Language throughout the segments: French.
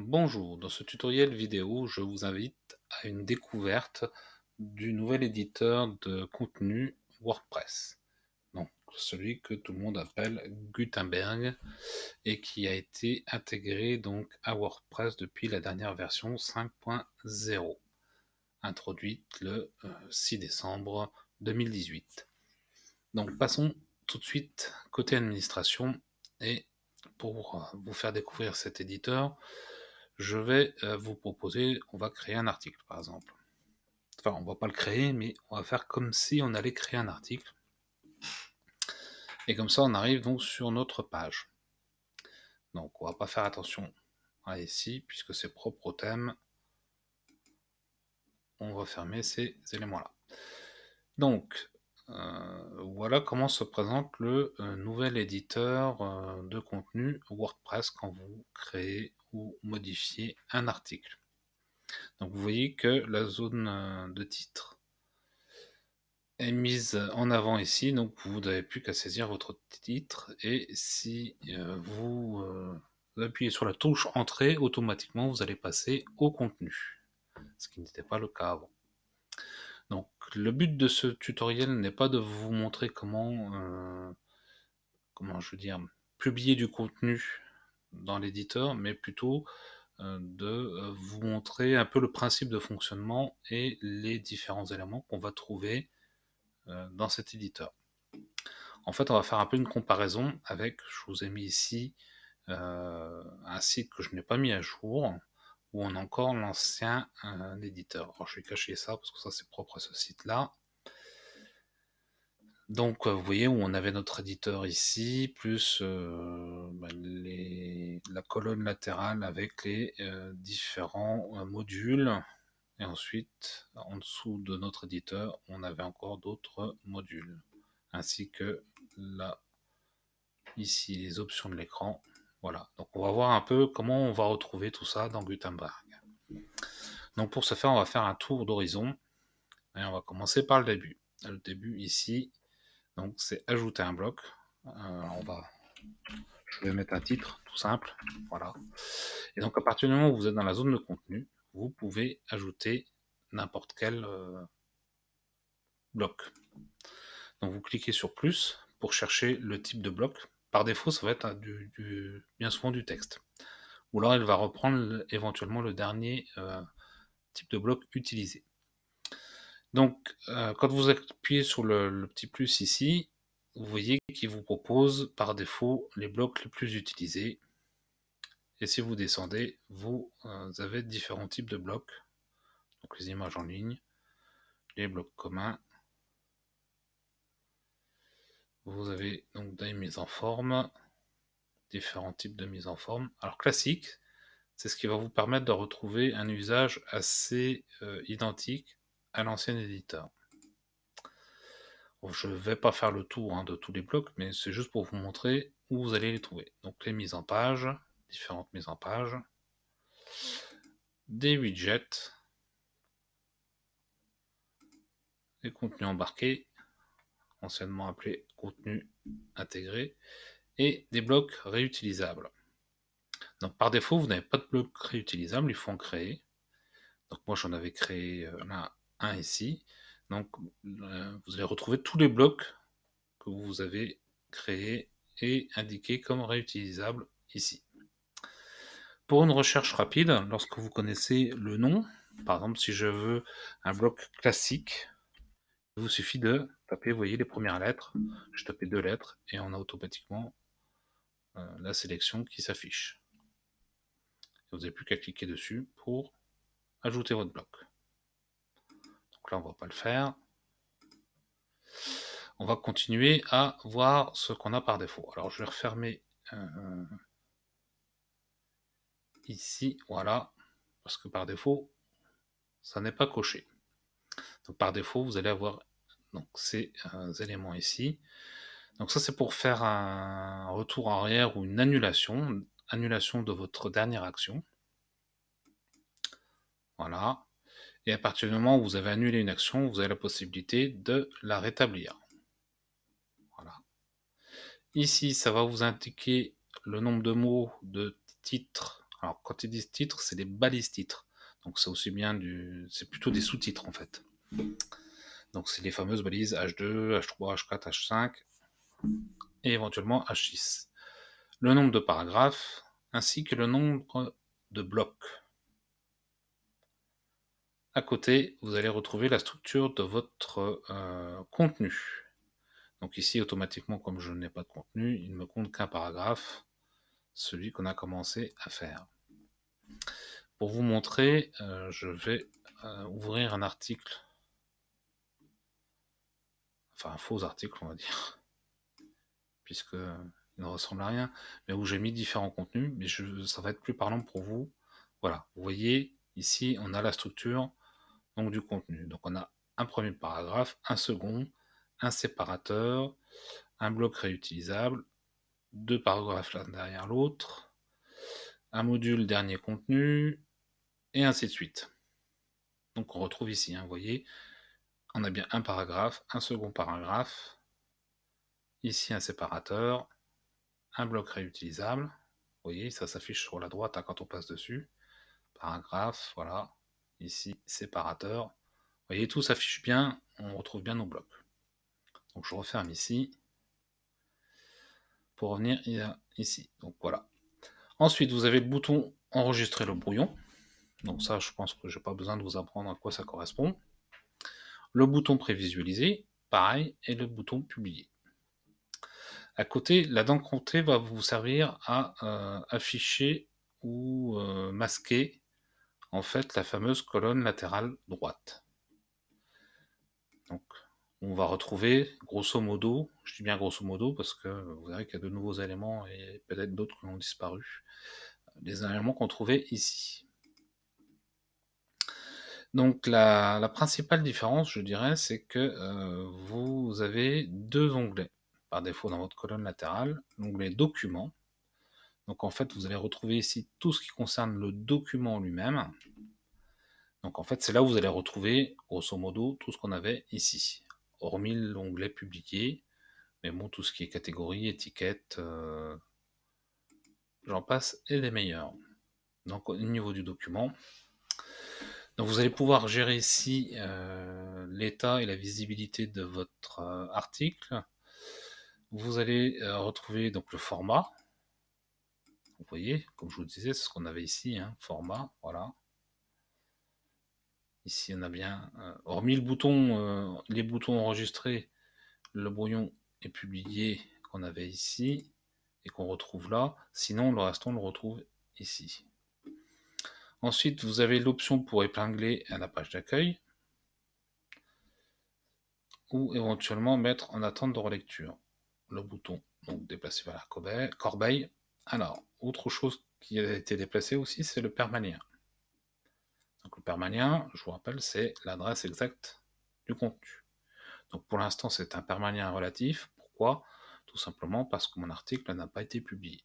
Bonjour, dans ce tutoriel vidéo, je vous invite à une découverte du nouvel éditeur de contenu WordPress. Donc, celui que tout le monde appelle Gutenberg et qui a été intégré donc à WordPress depuis la dernière version 5.0, introduite le 6 euh, décembre 2018. Donc, passons tout de suite côté administration et pour euh, vous faire découvrir cet éditeur, je vais euh, vous proposer, on va créer un article par exemple. Enfin, on va pas le créer, mais on va faire comme si on allait créer un article. Et comme ça, on arrive donc sur notre page. Donc, on va pas faire attention à ici, puisque c'est propre au thème. On va fermer ces éléments-là. Donc, euh, voilà comment se présente le euh, nouvel éditeur de contenu WordPress quand vous créez modifier un article. Donc vous voyez que la zone euh, de titre est mise en avant ici, donc vous n'avez plus qu'à saisir votre titre et si euh, vous euh, appuyez sur la touche entrée, automatiquement vous allez passer au contenu, ce qui n'était pas le cas avant. Donc le but de ce tutoriel n'est pas de vous montrer comment, comment je veux dire, publier du contenu dans l'éditeur, mais plutôt euh, de euh, vous montrer un peu le principe de fonctionnement et les différents éléments qu'on va trouver euh, dans cet éditeur. En fait, on va faire un peu une comparaison avec, je vous ai mis ici un site que je n'ai pas mis à jour, où on a encore l'ancien éditeur. Alors, je vais cacher ça parce que ça c'est propre à ce site-là. Donc, vous voyez où on avait notre éditeur ici, plus bah, les la colonne latérale avec les euh, différents euh, modules. Et ensuite, en dessous de notre éditeur, on avait encore d'autres modules. Ainsi que là, ici, les options de l'écran. Voilà, donc on va voir un peu comment on va retrouver tout ça dans Gutenberg. Donc pour ce faire, on va faire un tour d'horizon. Et on va commencer par le début. Le début ici, donc c'est ajouter un bloc. Euh, on va je vais mettre un titre tout simple. Voilà. Et donc à partir du moment où vous êtes dans la zone de contenu, vous pouvez ajouter n'importe quel euh, bloc. Donc vous cliquez sur plus pour chercher le type de bloc. Par défaut, ça va être hein, bien souvent du texte. Ou alors il va reprendre éventuellement le dernier euh, type de bloc utilisé. Donc euh, quand vous appuyez sur le petit plus ici, vous voyez qu'il vous propose par défaut les blocs les plus utilisés. Et si vous descendez, vous euh, avez différents types de blocs. Donc les images en ligne, les blocs communs. Vous avez donc des mises en forme, différents types de mises en forme. Alors classique, c'est ce qui va vous permettre de retrouver un usage assez euh, identique à l'ancien éditeur. Je ne vais pas faire le tour hein, de tous les blocs, mais c'est juste pour vous montrer où vous allez les trouver. Donc les mises en page, différentes mises en page, des widgets, des contenus embarqués, anciennement appelés contenus intégrés, et des blocs réutilisables. Donc par défaut, vous n'avez pas de blocs réutilisables, il faut en créer. Donc moi j'en avais créé euh, un ici. Donc, euh, vous allez retrouver tous les blocs que vous avez créés et indiqués comme réutilisables ici. Pour une recherche rapide, lorsque vous connaissez le nom, par exemple, si je veux un bloc classique, il vous suffit de taper, vous voyez, les premières lettres. Je tapais deux lettres et on a automatiquement euh, la sélection qui s'affiche. Vous n'avez plus qu'à cliquer dessus pour ajouter votre bloc là, on va pas le faire. On va continuer à voir ce qu'on a par défaut. Alors, je vais refermer euh, ici, voilà, parce que par défaut, ça n'est pas coché. Donc par défaut, vous allez avoir donc, ces euh, éléments ici. Donc ça, c'est pour faire un retour arrière ou une annulation, annulation de votre dernière action. Voilà. Et à partir du moment où vous avez annulé une action, vous avez la possibilité de la rétablir. Voilà. Ici, ça va vous indiquer le nombre de mots de titres. Alors, quand ils disent titres, c'est des balises titres. Donc, c'est aussi bien du. C'est plutôt des sous-titres en fait. Donc, c'est les fameuses balises H2, H3, H4, H5 et éventuellement H6. Le nombre de paragraphes ainsi que le nombre de blocs côté, vous allez retrouver la structure de votre euh, contenu. Donc ici, automatiquement, comme je n'ai pas de contenu, il me compte qu'un paragraphe, celui qu'on a commencé à faire. Pour vous montrer, euh, je vais euh, ouvrir un article, enfin un faux article, on va dire, puisque ne ressemble à rien, mais où j'ai mis différents contenus, mais je, ça va être plus parlant pour vous. Voilà, vous voyez, ici, on a la structure du contenu. Donc on a un premier paragraphe, un second, un séparateur, un bloc réutilisable, deux paragraphes l'un derrière l'autre, un module dernier contenu, et ainsi de suite. Donc on retrouve ici, hein, vous voyez, on a bien un paragraphe, un second paragraphe, ici un séparateur, un bloc réutilisable, vous voyez, ça s'affiche sur la droite hein, quand on passe dessus, paragraphe, voilà, ici séparateur. Vous voyez, tout s'affiche bien, on retrouve bien nos blocs. Donc je referme ici pour revenir ici. Donc voilà. Ensuite, vous avez le bouton enregistrer le brouillon. Donc ça, je pense que je n'ai pas besoin de vous apprendre à quoi ça correspond. Le bouton prévisualiser, pareil, et le bouton publier. À côté, la dent comptée va vous servir à euh, afficher ou euh, masquer en fait la fameuse colonne latérale droite. Donc, on va retrouver grosso modo, je dis bien grosso modo parce que vous verrez qu'il y a de nouveaux éléments et peut-être d'autres qui ont disparu, les éléments qu'on trouvait ici. Donc la, principale différence, je dirais, c'est que euh, vous avez deux onglets par défaut dans votre colonne latérale, l'onglet Documents donc en fait, vous allez retrouver ici tout ce qui concerne le document lui-même. Donc en fait, c'est là où vous allez retrouver, grosso modo, tout ce qu'on avait ici, hormis l'onglet publié, mais bon, tout ce qui est catégorie, étiquette, euh, j'en passe, et les meilleurs. Donc au niveau du document. Donc vous allez pouvoir gérer ici euh, l'état et la visibilité de votre euh, article. Vous allez retrouver donc le format, vous voyez, comme je vous disais, c'est ce qu'on avait ici, hein, format, voilà. Ici, on a bien, euh, hormis le bouton, euh, les boutons enregistrés, le brouillon est publié qu'on avait ici et qu'on retrouve là. Sinon, le reste, on le retrouve ici. Ensuite, vous avez l'option pour épingler à la page d'accueil ou éventuellement mettre en attente de relecture le bouton donc déplacer vers la corbeille. Alors, autre chose qui a été déplacée aussi, c'est le permalien. Donc le permalien, je vous rappelle, c'est l'adresse exacte du contenu. Donc pour l'instant, c'est un permalien relatif. Pourquoi Tout simplement parce que mon article n'a pas été publié.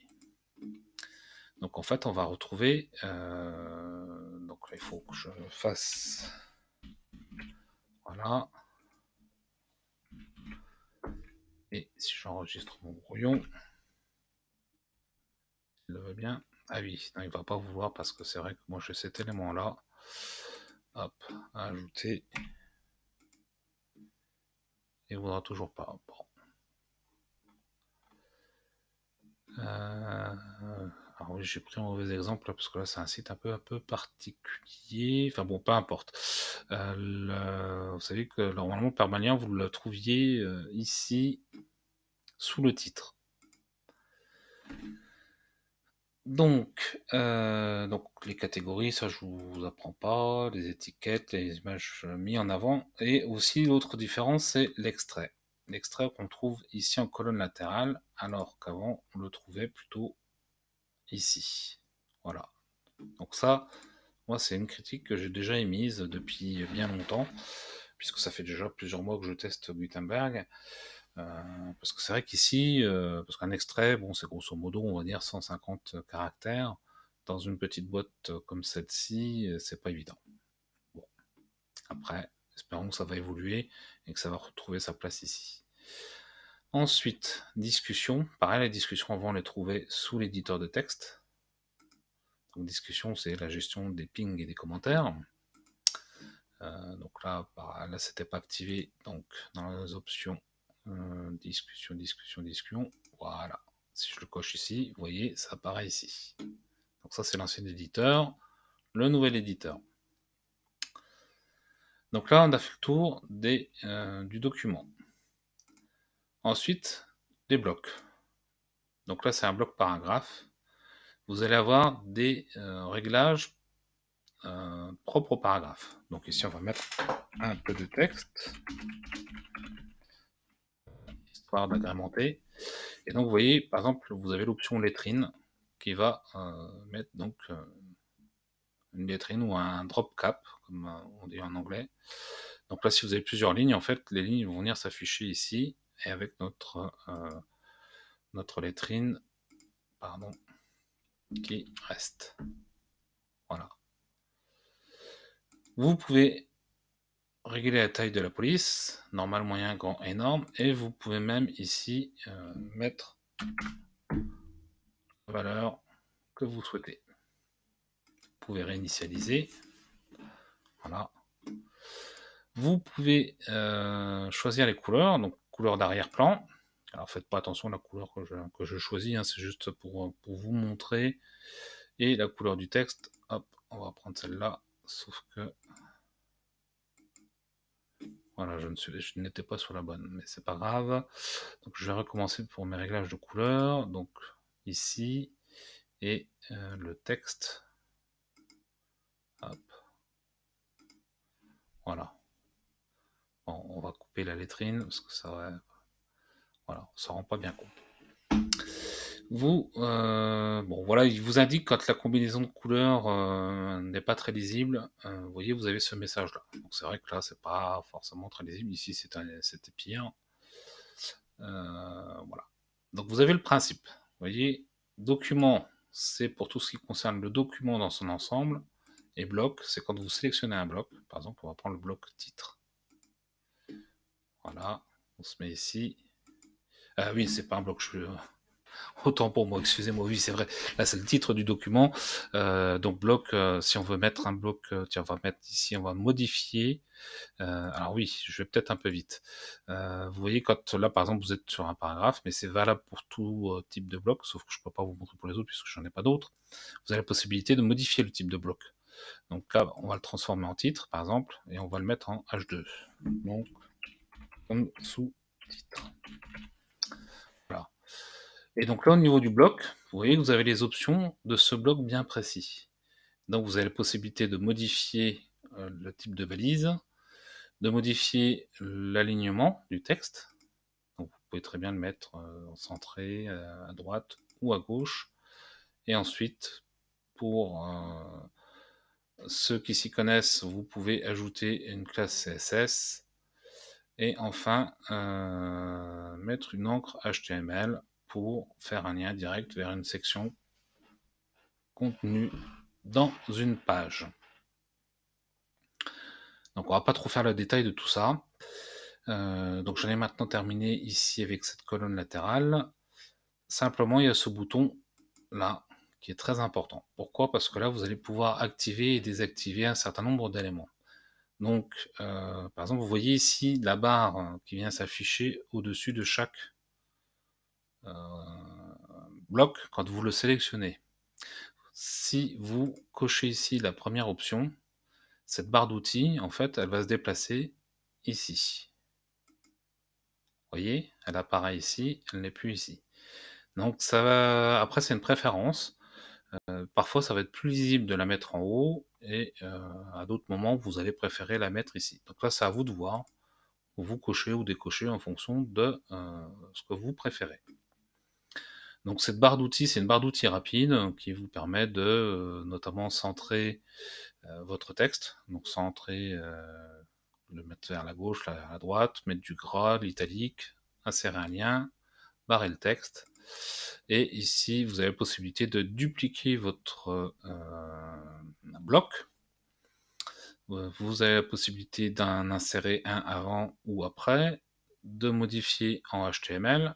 Donc en fait, on va retrouver. Euh, donc il faut que je fasse. Voilà. Et si j'enregistre mon brouillon, le veut bien. Ah oui, non, il va pas vous voir parce que c'est vrai que moi j'ai cet élément-là. Hop, ajouter. Il voudra toujours pas. Euh, alors oui, j'ai pris un mauvais exemple parce que là c'est un site un peu un peu particulier. Enfin bon, peu importe. Euh, vous savez que normalement permanent vous le trouviez euh, ici sous le titre. Donc, euh, donc, les catégories, ça je vous apprends pas, les étiquettes, les images mises en avant, et aussi l'autre différence, c'est l'extrait. L'extrait qu'on trouve ici en colonne latérale, alors qu'avant on le trouvait plutôt ici. Voilà. Donc ça, moi c'est une critique que j'ai déjà émise depuis bien longtemps, puisque ça fait déjà plusieurs mois que je teste Gutenberg. Euh, parce que c'est vrai qu'ici, euh, parce qu'un extrait, bon, c'est grosso modo, on va dire 150 caractères. Dans une petite boîte euh, comme celle-ci, c'est pas évident. Bon. Après, espérons que ça va évoluer et que ça va retrouver sa place ici. Ensuite, discussion. Pareil, les discussions, avant les trouver sous l'éditeur de texte. Donc, discussion, c'est la gestion des pings et des commentaires. donc là, bah, là c'était pas activé donc dans les options euh, discussion, discussion, discussion. Voilà. Si je le coche ici, vous voyez, ça apparaît ici. Donc ça, c'est l'ancien éditeur. Le nouvel éditeur. Donc là, on a fait le tour des, euh, du document. Ensuite, des blocs. Donc là, c'est un bloc paragraphe. Vous allez avoir des euh, réglages propres au paragraphe. Donc ici, on va mettre un peu de texte d'agrémenter. Et donc, vous voyez, par exemple, vous avez l'option lettrine qui va euh, mettre donc euh, une lettrine ou un drop cap, comme euh, on dit en anglais. Donc là, si vous avez plusieurs lignes, en fait, les lignes vont venir s'afficher ici et avec notre, notre lettrine pardon, qui reste. Voilà. Vous pouvez régler la taille de la police, normal, moyen, grand, énorme, et vous pouvez même ici euh, mettre la valeur que vous souhaitez. Vous pouvez réinitialiser. Voilà. Vous pouvez euh, choisir les couleurs, donc couleur d'arrière-plan. Alors faites pas attention à la couleur que je, choisis, hein, c'est juste pour vous montrer. Et la couleur du texte, hop, on va prendre celle-là, sauf que je, n'étais pas sur la bonne, mais c'est pas grave. Donc je vais recommencer pour mes réglages de couleur. Donc ici, et euh, le texte. Voilà. on va couper la lettrine parce que ça va. Voilà, on rend pas bien compte. Vous, euh, bon voilà, il vous indique quand la combinaison de couleurs euh, n'est pas très lisible. Euh, vous voyez, vous avez ce message-là. Donc c'est vrai que là, c'est pas forcément très lisible. Ici, c'était pire. voilà. Donc vous avez le principe. Vous voyez, document, c'est pour tout ce qui concerne le document dans son ensemble. Et bloc, c'est quand vous sélectionnez un bloc. Par exemple, on va prendre le bloc titre. Voilà, on se met ici. Ah oui, c'est pas un bloc, je, Autant pour moi, excusez-moi, oui, c'est vrai. Là, c'est le titre du document. Euh, donc, bloc, euh, si on veut mettre un bloc, euh, tiens, on va mettre ici, on va modifier. alors, oui, je vais peut-être un peu vite. vous voyez, quand là, par exemple, vous êtes sur un paragraphe, mais c'est valable pour tout type de bloc, sauf que je ne peux pas vous montrer pour les autres puisque je n'en ai pas d'autres. Vous avez la possibilité de modifier le type de bloc. Donc là, on va le transformer en titre, par exemple, et on va le mettre en H2. Donc, comme sous-titre. Et donc là, au niveau du bloc, vous voyez, que vous avez les options de ce bloc bien précis. Donc vous avez la possibilité de modifier euh, le type de balise, de modifier l'alignement du texte. vous pouvez très bien le mettre euh, en centré, euh, à droite ou à gauche. Et ensuite, pour ceux qui s'y connaissent, vous pouvez ajouter une classe CSS. Et enfin, mettre une encre HTML pour faire un lien direct vers une section contenue dans une page. Donc on va pas trop faire le détail de tout ça. Euh, donc j'en ai maintenant terminé ici avec cette colonne latérale. Simplement, il y a ce bouton là qui est très important. Pourquoi Parce que là, vous allez pouvoir activer et désactiver un certain nombre d'éléments. Donc, euh, par exemple, vous voyez ici la barre qui vient s'afficher au-dessus de chaque bloc quand vous le sélectionnez. Si vous cochez ici la première option, cette barre d'outils, en fait, elle va se déplacer ici. Vous voyez, elle apparaît ici, elle n'est plus ici. Donc ça va... après c'est une préférence. Euh, parfois ça va être plus lisible de la mettre en haut et euh, à d'autres moments vous allez préférer la mettre ici. Donc là c'est à vous de voir, vous cochez ou décochez en fonction de euh, ce que vous préférez. Donc cette barre d'outils, c'est une barre d'outils rapide euh, qui vous permet de euh, notamment centrer euh, votre texte, donc centrer, le mettre vers la gauche, vers la droite, mettre du gras, l'italique, insérer un lien, barrer le texte. Et ici, vous avez la possibilité de dupliquer votre bloc. Vous avez la possibilité d'en insérer un avant ou après, de modifier en HTML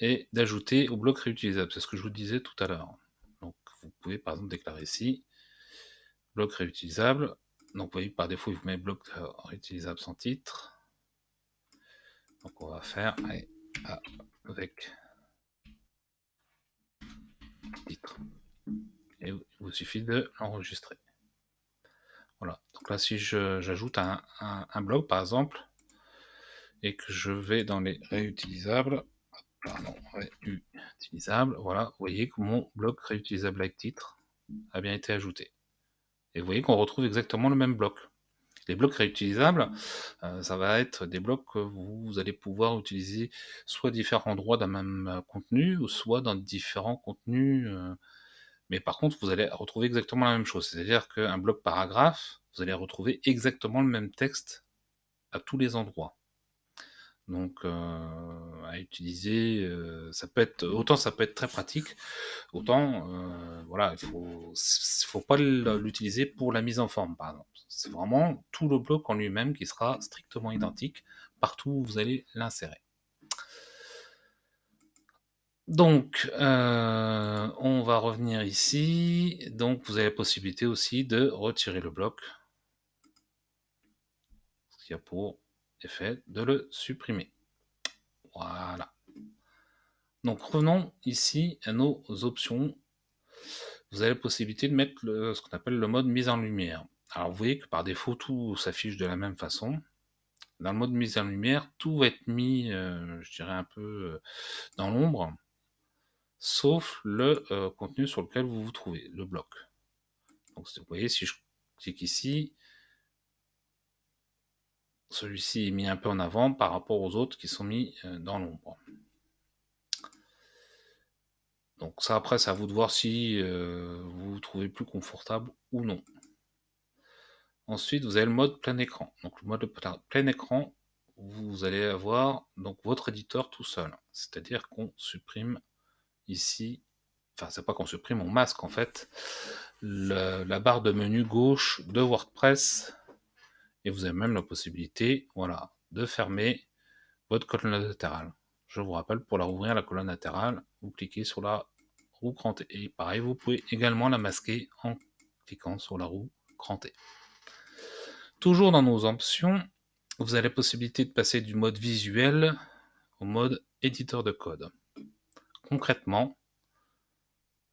et d'ajouter au bloc réutilisable. C'est ce que je vous disais tout à l'heure. Donc vous pouvez par exemple déclarer ici bloc réutilisable. Donc vous voyez par défaut il vous met bloc réutilisable sans titre. Donc on va faire ah, avec titre. Et il vous suffit de l'enregistrer. Voilà. Donc là si j'ajoute un bloc par exemple et que je vais dans les réutilisables réutilisable. Voilà, vous voyez que mon bloc réutilisable avec titre a bien été ajouté. Et vous voyez qu'on retrouve exactement le même bloc. Les blocs réutilisables, euh, ça va être des blocs que vous allez pouvoir utiliser soit à différents endroits d'un même euh, contenu, ou soit dans différents contenus. Euh. mais par contre, vous allez retrouver exactement la même chose. C'est-à-dire qu'un bloc paragraphe, vous allez retrouver exactement le même texte à tous les endroits. Donc, euh, à utiliser, euh, ça peut être autant ça peut être très pratique, autant euh, voilà, il faut faut pas l'utiliser pour la mise en forme, par exemple. C'est vraiment tout le bloc en lui-même qui sera strictement identique partout où vous allez l'insérer. Donc, on va revenir ici. Donc, vous avez la possibilité aussi de retirer le bloc. Ce qu'il y a pour effet de le supprimer. Voilà. Donc revenons ici à nos options. Vous avez la possibilité de mettre le, ce qu'on appelle le mode mise en lumière. Alors vous voyez que par défaut tout s'affiche de la même façon. Dans le mode mise en lumière, tout va être mis, euh, je dirais, un peu euh, dans l'ombre, sauf le euh, contenu sur lequel vous vous trouvez, le bloc. Donc vous voyez, si je clique ici, celui-ci est mis un peu en avant par rapport aux autres qui sont mis euh, dans l'ombre. Donc ça après, c'est à vous de voir si euh, vous vous trouvez plus confortable ou non. Ensuite, vous avez le mode plein écran. Donc le mode plein écran, vous allez avoir donc votre éditeur tout seul. C'est-à-dire qu'on supprime ici, enfin c'est pas qu'on supprime, on masque en fait la barre de menu gauche de WordPress et vous avez même la possibilité voilà, de fermer votre colonne latérale. Je vous rappelle, pour la rouvrir, la colonne latérale, vous cliquez sur la roue crantée. Et pareil, vous pouvez également la masquer en cliquant sur la roue crantée. Toujours dans nos options, vous avez la possibilité de passer du mode visuel au mode éditeur de code. Concrètement,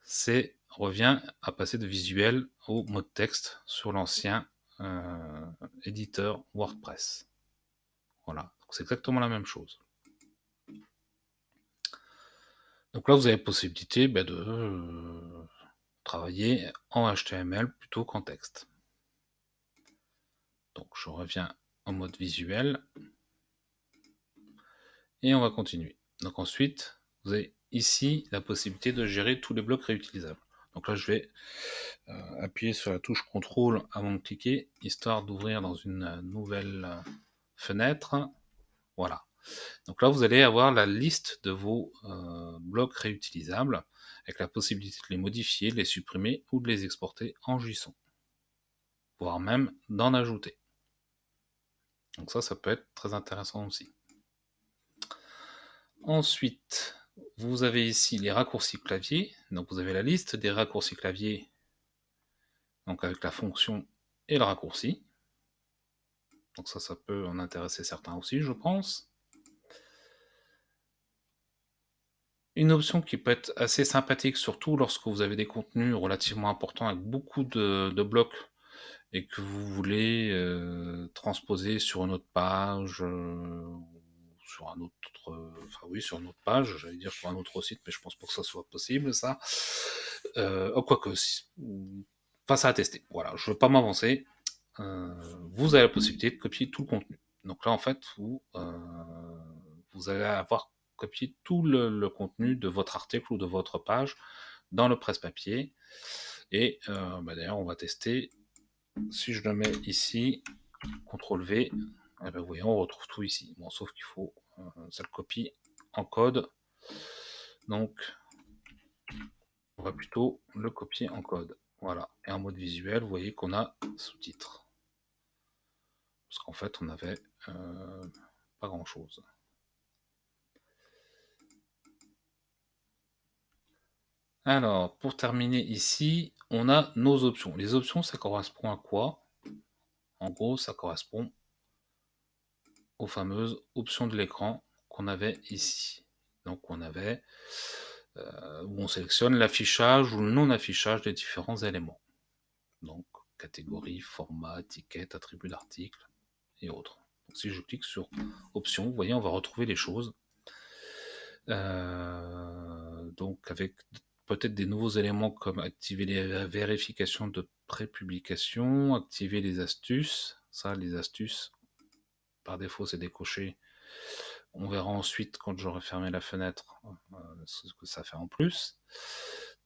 c'est revient à passer de visuel au mode texte sur l'ancien euh, éditeur WordPress. Voilà, c'est exactement la même chose. Donc là, vous avez la possibilité ben, de euh, travailler en HTML plutôt qu'en texte. Donc je reviens en mode visuel. Et on va continuer. Donc ensuite, vous avez ici la possibilité de gérer tous les blocs réutilisables. Donc là, je vais euh, appuyer sur la touche contrôle avant de cliquer, histoire d'ouvrir dans une euh, nouvelle euh, fenêtre. Voilà. Donc là, vous allez avoir la liste de vos blocs réutilisables, avec la possibilité de les modifier, de les supprimer ou de les exporter en JSON, voire même d'en ajouter. Donc ça, ça peut être très intéressant aussi. Ensuite, vous avez ici les raccourcis clavier, vous avez la liste des raccourcis clavier, donc avec la fonction et le raccourci. Donc ça, ça peut en intéresser certains aussi, je pense. Une option qui peut être assez sympathique, surtout lorsque vous avez des contenus relativement importants avec beaucoup de, blocs et que vous voulez euh, transposer sur une autre page euh, sur un autre, euh, enfin oui, sur une autre page, j'allais dire sur un autre site, mais je pense pas que ça soit possible, ça. Euh, oh, quoique, ça à tester. Voilà, je veux pas m'avancer. Euh, vous avez la possibilité de copier tout le contenu. Donc là, en fait, vous, vous allez avoir copié tout le, contenu de votre article ou de votre page dans le presse-papier. Et bah, d'ailleurs, on va tester. Si je le mets ici, CTRL V, et vous voyez, on retrouve tout ici. Bon, sauf qu'il faut, euh, ça le copie en code. Donc, on va plutôt le copier en code. Voilà. Et en mode visuel, vous voyez qu'on a sous-titres. Parce qu'en fait, on n'avait euh, pas grand-chose. Alors, pour terminer ici, on a nos options. Les options, ça correspond à quoi En gros, ça correspond aux fameuses options de l'écran qu'on avait ici. Donc on avait euh, où on sélectionne l'affichage ou le non-affichage des différents éléments. Donc catégorie, format, étiquette, attribut d'article et autres. Donc, si je clique sur options, vous voyez, on va retrouver les choses. Euh, donc avec peut-être des nouveaux éléments comme activer les vérifications de prépublication, activer les astuces. Ça, les astuces, par défaut, c'est décoché. On verra ensuite quand j'aurai fermé la fenêtre euh, ce que ça fait en plus.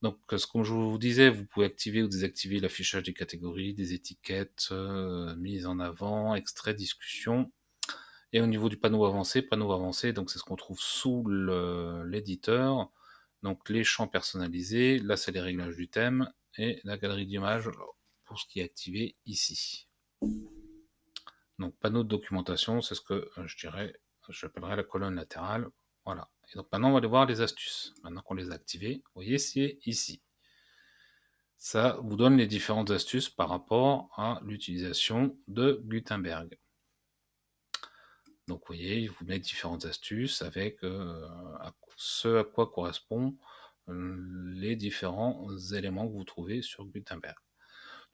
Donc, ce que je vous disais, vous pouvez activer ou désactiver l'affichage des catégories, des étiquettes, euh, mise en avant, extrait, discussion. Et au niveau du panneau avancé, panneau avancé, donc c'est ce qu'on trouve sous l'éditeur. Donc les champs personnalisés, là c'est les réglages du thème et la galerie d'images pour ce qui est activé ici panneau de documentation, c'est ce que euh, je dirais, j'appellerais la colonne latérale. Voilà. Et donc maintenant, on va aller voir les astuces. Maintenant qu'on les a activées, vous voyez, c'est ici. Ça vous donne les différentes astuces par rapport à l'utilisation de Gutenberg. Donc vous voyez, il vous met différentes astuces avec euh, ce à quoi correspondent euh, les différents éléments que vous trouvez sur Gutenberg.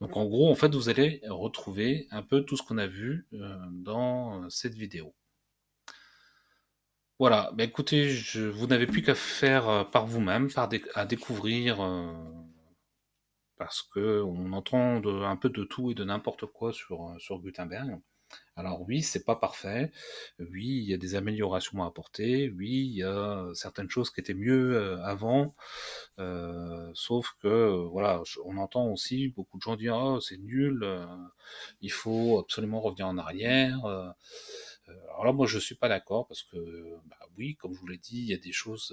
Donc en gros, en fait, vous allez retrouver un peu tout ce qu'on a vu euh, dans euh, cette vidéo. Voilà, bah, écoutez, vous n'avez plus qu'à faire euh, par vous-même, à découvrir, parce qu'on entend un peu de tout et de n'importe quoi sur, sur Gutenberg. Alors oui, c'est pas parfait. Oui, il y a des améliorations à apporter. Oui, il y a certaines choses qui étaient mieux euh, avant. Euh, sauf que voilà, on entend aussi beaucoup de gens dire oh, c'est nul, euh, il faut absolument revenir en arrière. alors là, moi, je suis pas d'accord parce que bah oui, comme je vous l'ai dit, il y a des choses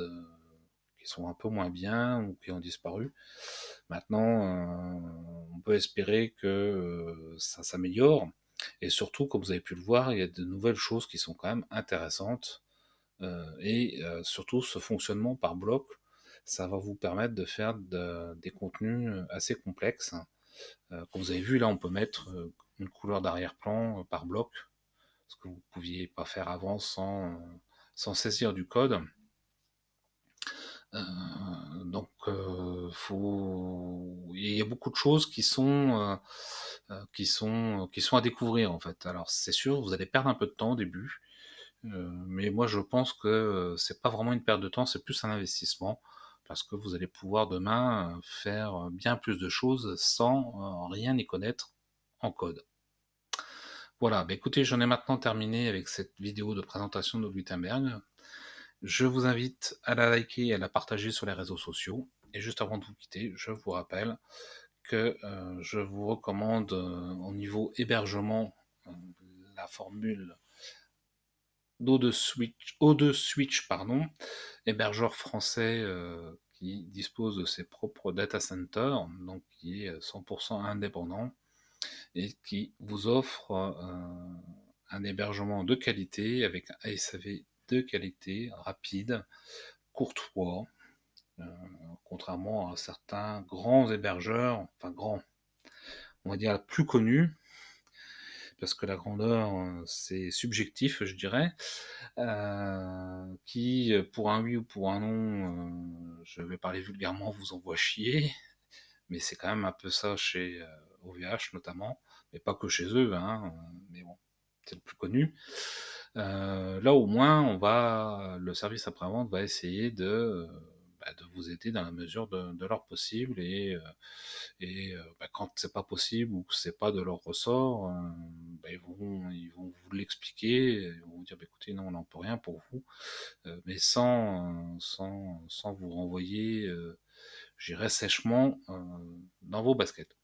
qui sont un peu moins bien ou qui ont disparu. Maintenant, on peut espérer que ça s'améliore. Et surtout, comme vous avez pu le voir, il y a de nouvelles choses qui sont quand même intéressantes. Euh, et euh, surtout, ce fonctionnement par bloc, ça va vous permettre de faire des contenus euh, assez complexes. Hein. comme vous avez vu, là, on peut mettre une couleur d'arrière-plan par bloc, ce que vous ne pouviez pas faire avant sans saisir du code. Euh, donc, euh, il y a beaucoup de choses qui sont, euh, qui sont, qui sont à découvrir en fait. Alors, c'est sûr, vous allez perdre un peu de temps au début, mais moi, je pense que c'est pas vraiment une perte de temps, c'est plus un investissement parce que vous allez pouvoir demain faire bien plus de choses sans rien y connaître en code. Voilà, bah, écoutez, j'en ai maintenant terminé avec cette vidéo de présentation de Gutenberg. Je vous invite à la liker et à la partager sur les réseaux sociaux. Et juste avant de vous quitter, je vous rappelle que euh, je vous recommande euh, au niveau hébergement euh, la formule d'eau 2 Switch, O2 Switch pardon, hébergeur français qui dispose de ses propres data centers, donc qui est 100% indépendant et qui vous offre un hébergement de qualité avec un SAV de qualité, rapide, courtois, euh, contrairement à certains grands hébergeurs, enfin grands, on va dire plus connus, parce que la grandeur, euh, c'est subjectif, je dirais, euh, qui, pour un oui ou pour un non, je vais parler vulgairement, vous envoie chier, mais c'est quand même un peu ça chez OVH notamment, mais pas que chez eux, hein, mais bon, c'est le plus connu. Euh, là, au moins, on va, le service après-vente va essayer de, euh, bah, de vous aider dans la mesure de, leur possible. Et, euh, et bah, quand c'est pas possible ou que c'est pas de leur ressort, bah, ils, vont, ils vont vous l'expliquer. Ils vont vous dire écoutez, non, on n'en peut rien pour vous. mais sans, sans, sans vous renvoyer, j'irai sèchement dans vos baskets.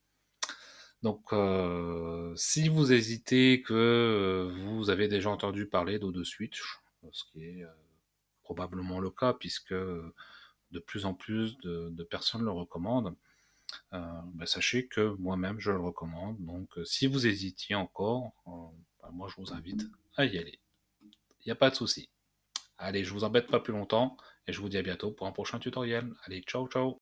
Donc, euh, si vous hésitez, que euh, vous avez déjà entendu parler de Switch, euh, ce qui est probablement le cas, puisque de plus en plus de, personnes le recommandent, ben, sachez que moi-même je le recommande. Donc, si vous hésitiez encore, ben, moi je vous invite à y aller. Il n'y a pas de souci. Allez, je vous embête pas plus longtemps et je vous dis à bientôt pour un prochain tutoriel. Allez, ciao, ciao